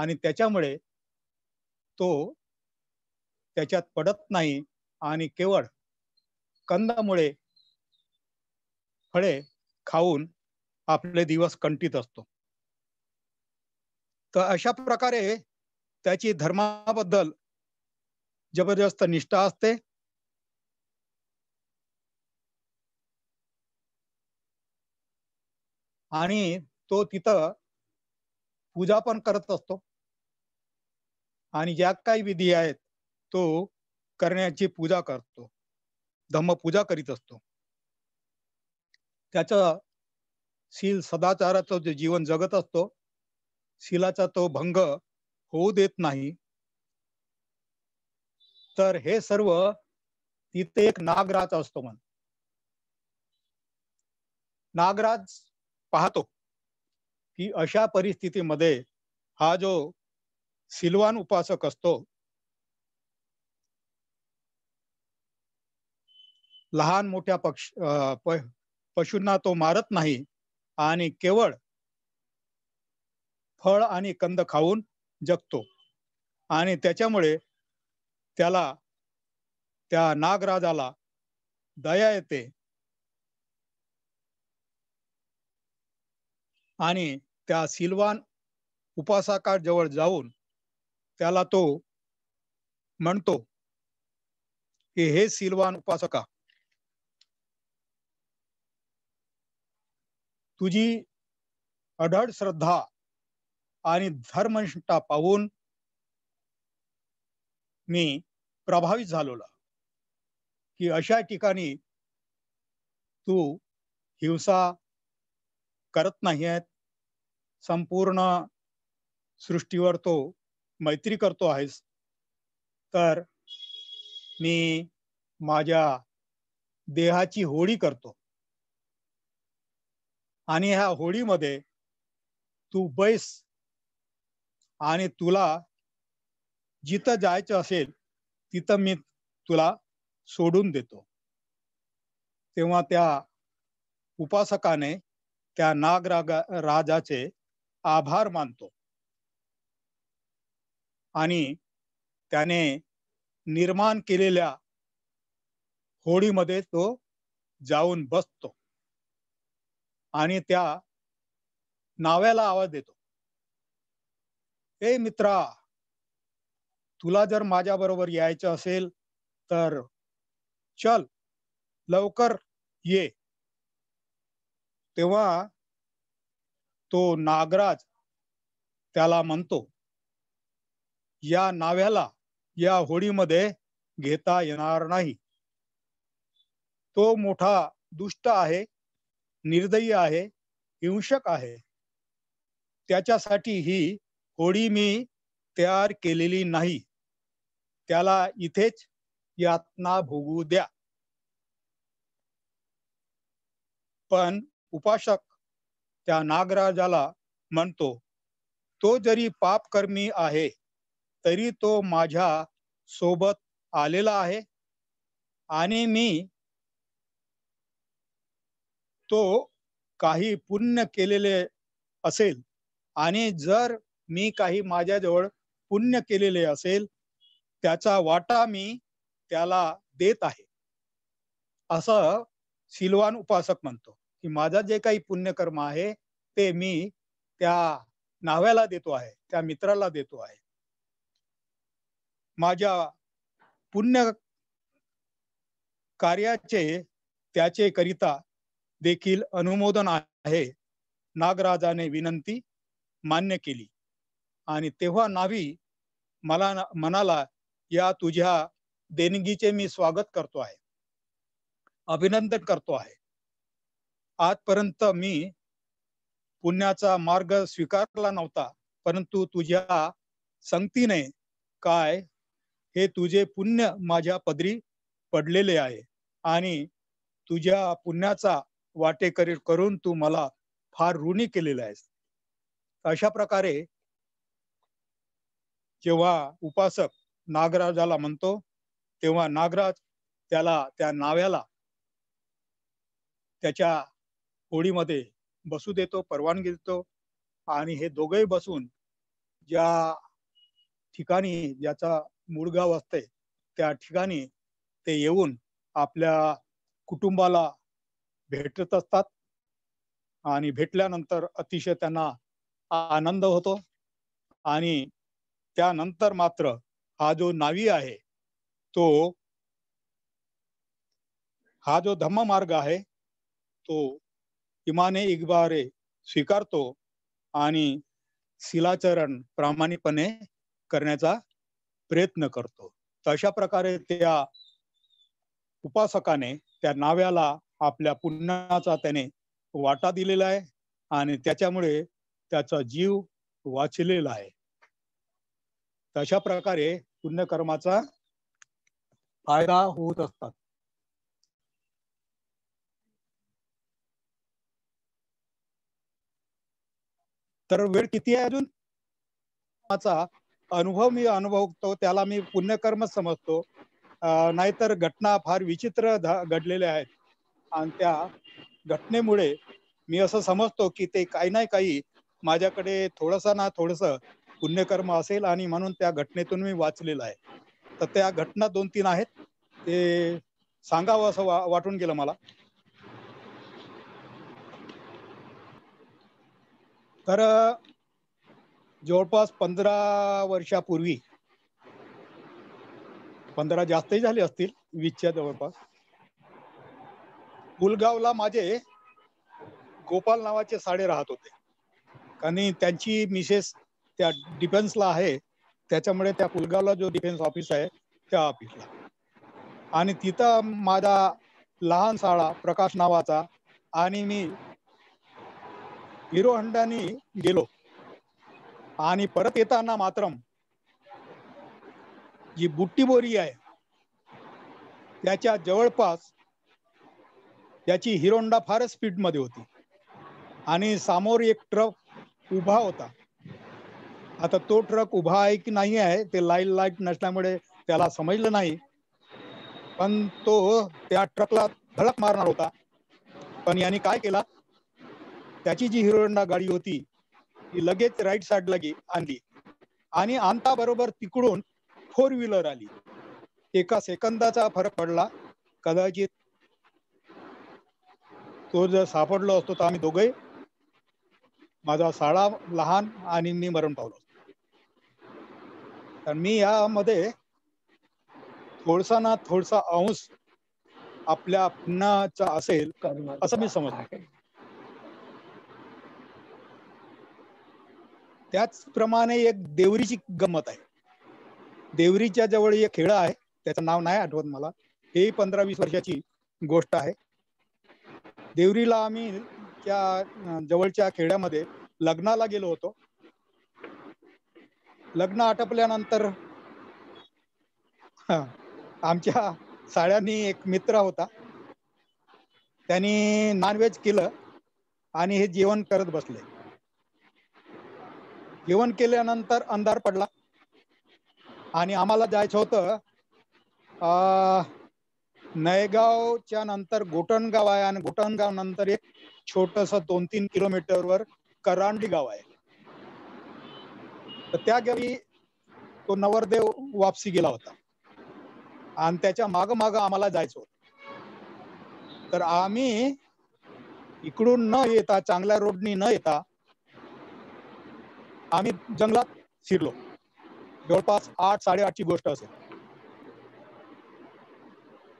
S1: आणि त्याच्यामुळे तो त्याच्यात पडत नाही आणि केवळ कंदामुळे फळे खाऊन आपले दिवस कंटीत असतो तर अशा प्रकारे त्याची धर्माबद्दल जबरदस्त निष्ठा असते आणि तो तिथं पूजा पण करत असतो आणि ज्या काही विधी आहेत तो करण्याची पूजा करतो धम्म पूजा करीत असतो त्याचा शील सदाचाराचं जे जीवन जगत असतो शिलाचा तो भंग होऊ देत नाही तर हे सर्व तिथे एक नागराज असतो म्हण नागराज पाहतो की अशा परिस्थितीमध्ये हा जो सिलवान उपासक असतो लहान मोठ्या पक्ष पशूंना तो मारत नाही आणि केवळ फळ आणि कंद खाऊन जगतो आणि त्याच्यामुळे त्याला त्या नागराजाला दया येते आणि त्या सिलवान उपासाकार जवळ जाऊन त्याला तो म्हणतो की हे सिलवान उपासका तुझी अढळ श्रद्धा आणि धर्मनिष्ठा पाहून मी प्रभावित झालोला की अशा ठिकाणी तू हिंसा करत नाही संपूर्ण सृष्टीवर तो मैत्री करतो आहेस तर मी माझ्या देहाची होळी करतो आणि ह्या होळीमध्ये तू बैस आणि तुला जिथं जायचं असेल तिथं मी तुला सोडून देतो तेव्हा त्या उपासकाने त्या नागरागा राजाचे आभार मानतो आणि त्याने निर्माण केलेल्या होळीमध्ये तो जाऊन बसतो आणि त्या नाव्याला आवाज देतो ए मित्रा तुला जर माझ्या बरोबर यायचं असेल तर चल लवकर ये तेव्हा तो नागराज त्याला म्हणतो या नाव्याला या होडीमध्ये घेता येणार नाही तो मोठा दुष्ट आहे निर्दयी आहे हिंसक आहे त्याच्यासाठी ही होळी मी तयार केलेली नाही त्याला इथेच यातना भोगू द्या पण उपासक त्या नागराजाला म्हणतो तो जरी पापकर्मी आहे तरी तो माझ्या सोबत आलेला आहे आणि मी तो काही पुण्य केलेले असेल आणि जर मी काही माझ्याजवळ पुण्य केलेले असेल त्याचा वाटा मी त्याला देत आहे असं शिलवान उपासक म्हणतो की माझा जे काही पुण्यकर्म आहे ते मी त्या नाव्याला देतो आहे त्या मित्राला देतो आहे माझ्या पुण्य कार्याचे त्याचे करिता देखील अनुमोदन आहे नागराजाने विनंती मान्य केली आणि तेव्हा नावी मला म्हणाला या तुझ्या देणगीचे मी स्वागत करतो आहे अभिनंदन करतो आहे आजपर्यंत मी पुण्याचा मार्ग स्वीकारला नव्हता परंतु तुझ्या संगतीने काय हे तुझे पुण्य माझ्या पदरी पडलेले आहे आणि तुझ्या पुण्याचा वाटेकरी करून तू मला फार ऋणी केलेला आहेस अशा प्रकारे जेव्हा उपासक नागराजाला म्हणतो तेव्हा नागराज त्याला त्या नाव्याला त्याच्या होळीमध्ये बसू देतो परवानगी देतो आणि हे दोघही बसून ज्या ठिकाणी ज्याचा मूळगाव असते त्या ठिकाणी ते येऊन आपल्या कुटुंबाला भेटत असतात आणि भेटल्यानंतर अतिशय त्यांना आनंद होतो आणि त्यानंतर मात्र हा जो नावी आहे तो हा जो धम्म मार्ग आहे तो इमाने इकबारे स्वीकारतो आणि शिलाचरण प्रामाणिकपणे करण्याचा प्रयत्न करतो तशा अशा प्रकारे त्या उपासकाने त्या नाव्याला आपल्या पुण्याचा त्याने वाटा दिलेला आहे आणि त्याच्यामुळे त्याचा जीव वाचलेला आहे तशा प्रकारे पुण्यकर्माचा फायदा होत असतात तर वेळ किती आहे अजून माझा अनुभव मी अनुभवतो त्याला मी पुण्यकर्म समजतो नाहीतर घटना फार विचित्र घडलेल्या आहेत आणि त्या घटनेमुळे मी असं समजतो की ते काही नाही काही माझ्याकडे थोडस ना थोडस पुण्यकर्म असेल आणि म्हणून त्या घटनेतून मी वाचलेलं आहे तर त्या घटना दोन तीन आहेत ते सांगावं असं वा, वाटून गेलं मला तर जवळपास पंधरा वर्षापूर्वी पंधरा जास्तही झाले असतील वीसच्या जवळपास पुलगावला माझे गोपाल नावाचे साडे राहत होते आणि त्यांची मिसेस त्या डिफेन्सला आहे त्याच्यामुळे त्या पुलगावला जो डिफेन्स ऑफिस आहे त्या ऑफिसला आणि तिथं माझा लहान साळा प्रकाश नावाचा आणि मी हिरो हंडानी गेलो आणि परत येताना मात्र जी बुट्टी बोरी आहे त्याच्या जवळपास त्याची हिरोंडा स्पीड मध्ये होती आणि समोर एक ट्रक उभा होता आता तो ट्रक उभा आहे की नाही आहे ते लाईट लाईट नसल्यामुळे त्याला समजलं नाही पण तो त्या ट्रकला धडक मारणार होता पण याने काय केला त्याची जी हिरोंडा गाडी होती ती लगेच राईट साइड साईडला आणली आणि आणता बरोबर तिकडून फोर व्हीलर आली एका सेकंदाचा फरक पडला कदाचित तो जर सापडलो असतो तर आम्ही दोघे माझा साळा लहान आणि मी मरण पावलो तर मी यामध्ये थोडसा ना थोडसा अंश आपल्या आपणाचा असेल असं मी समजतो त्याचप्रमाणे एक देवरीची गंमत आहे देवरीच्या जवळ एक खेळ आहे त्याचं नाव नाही आठवत मला हे पंधरा वीस वर्षाची गोष्ट आहे देवरीला आम्ही त्या जवळच्या खेड्यामध्ये लग्नाला गेलो होतो लग्न आटपल्यानंतर आमच्या साड्यांनी एक मित्र होता त्यांनी नॉनव्हेज केलं आणि हे जेवण करत बसले जेवण केल्यानंतर अंधार पडला आणि आम्हाला जायचं होतं नयगावच्या नंतर गोटणगाव आहे आणि गोटणगाव नंतर एक छोटस दोन तीन किलोमीटरवर करांडी गाव आहे तर त्या गावी तो नवरदेव वापसी गेला होता आणि त्याच्या माग माग आम्हाला जायचं होत तर आम्ही इकडून न येता चांगल्या रोडनी न येता आम्ही जंगलात शिरलो जवळपास आठ साडेआठची गोष्ट असेल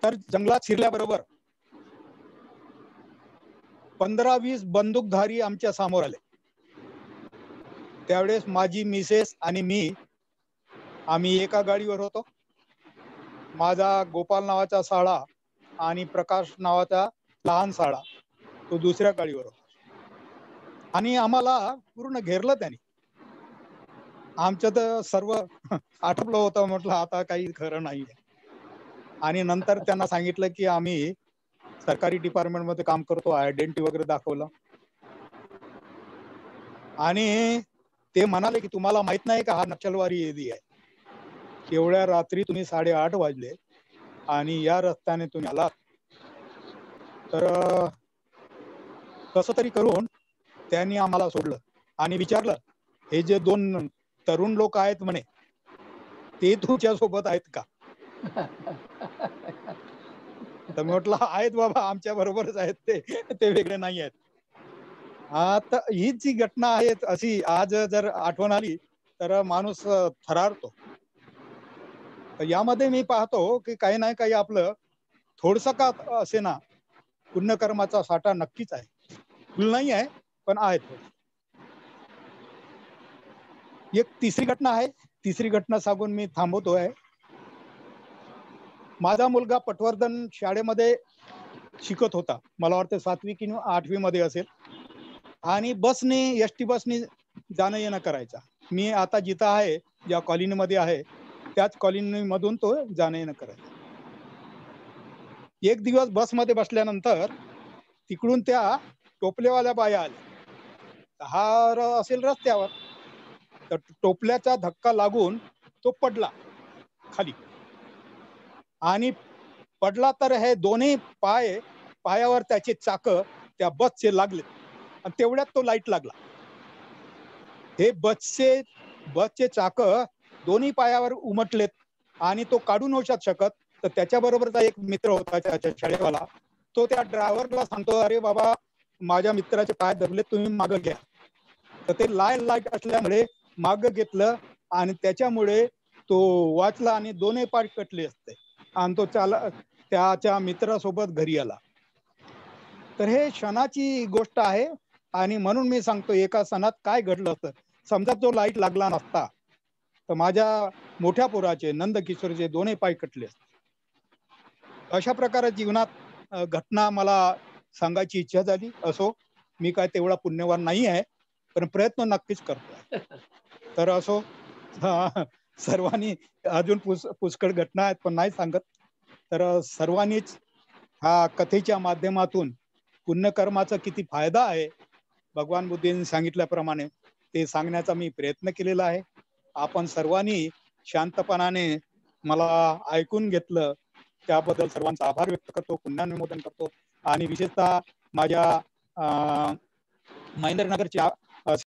S1: तर जंगलात बरोबर पंधरा वीस बंदूकधारी आमच्या समोर आले त्यावेळेस माझी मिसेस आणि मी आम्ही एका गाडीवर होतो माझा गोपाल नावाचा साळा आणि प्रकाश नावाचा लहान साळा तो दुसऱ्या गाडीवर होता आणि आम्हाला पूर्ण घेरलं त्याने आमचं तर सर्व आठवलं होतं म्हटलं आता काही खरं नाहीये आणि नंतर त्यांना सांगितलं की आम्ही सरकारी डिपार्टमेंट मध्ये काम करतो आयडेंटिटी वगैरे दाखवलं आणि ते म्हणाले की तुम्हाला माहित नाही का हा नक्षलवारी एदी आहे एवढ्या रात्री तुम्ही साडेआठ वाजले आणि या रस्त्याने तुम्ही आला तर कस तरी करून त्यांनी आम्हाला सोडलं आणि विचारलं हे जे दोन तरुण लोक आहेत म्हणे ते तुमच्या सोबत आहेत का तर मी म्हटलं आहेत बाबा आमच्या बरोबरच आहेत ते ते वेगळे नाही आहेत आता हीच जी घटना आहे अशी आज जर आठवण आली तर माणूस थरारतो यामध्ये मी पाहतो की काही नाही काही आपलं थोडस का असे ना पुण्यकर्माचा साठा नक्कीच आहे फुल नाही आहे पण आहे एक तिसरी घटना आहे तिसरी घटना सांगून मी थांबवतो आहे माझा मुलगा पटवर्धन शाळेमध्ये शिकत होता मला वाटतं सातवी किंवा आठवी मध्ये असेल आणि बसने एस टी बसने जाणं येणं करायचा मी आता जिथं आहे ज्या मध्ये आहे त्याच मधून तो जाणं येणं करायचा एक दिवस बसमध्ये बसल्यानंतर तिकडून त्या टोपलेवाल्या बाया आल्या हा असेल रस्त्यावर तर टोपल्याचा धक्का लागून तो पडला खाली आणि पडला तर हे दोन्ही पाय पायावर त्याचे चाक त्या बसचे लागले आणि तेवढ्यात तो लाईट लागला हे बसचे बसचे चाक दोन्ही पायावर उमटलेत आणि तो काढून होऊ शकत तर त्याच्या त्याच्याबरोबरचा एक मित्र होता त्याच्या शाळेवाला तो त्या ड्रायव्हरला सांगतो अरे बाबा माझ्या मित्राचे पाय दबले तुम्ही माग घ्या तर ते लाय लाईट असल्यामुळे माग घेतलं आणि त्याच्यामुळे तो वाचला आणि दोन्ही पाय कटले असते आणि तो चाल त्याच्या मित्रासोबत घरी आला तर हे क्षणाची गोष्ट आहे आणि म्हणून मी सांगतो एका सणात काय घडलं असतं समजा तो लाईट लागला नसता तर माझ्या मोठ्या पोराचे नंद किशोरचे दोन्ही पाय कटले असते अशा प्रकारे जीवनात घटना मला सांगायची इच्छा झाली असो मी काय तेवढा पुण्यवान नाही आहे पण प्रयत्न नक्कीच करतो तर असो सर्वांनी अजून पुस पुष्कळ घटना आहेत पण नाही सांगत तर सर्वांनीच हा कथेच्या माध्यमातून पुण्यकर्माचा किती फायदा आहे भगवान बुद्धींनी सांगितल्याप्रमाणे ते सांगण्याचा मी प्रयत्न केलेला आहे आपण सर्वांनी शांतपणाने मला ऐकून घेतलं त्याबद्दल सर्वांचा आभार व्यक्त करतो पुण्यानुमोदन करतो आणि विशेषतः माझ्या महेंद्रनगरच्या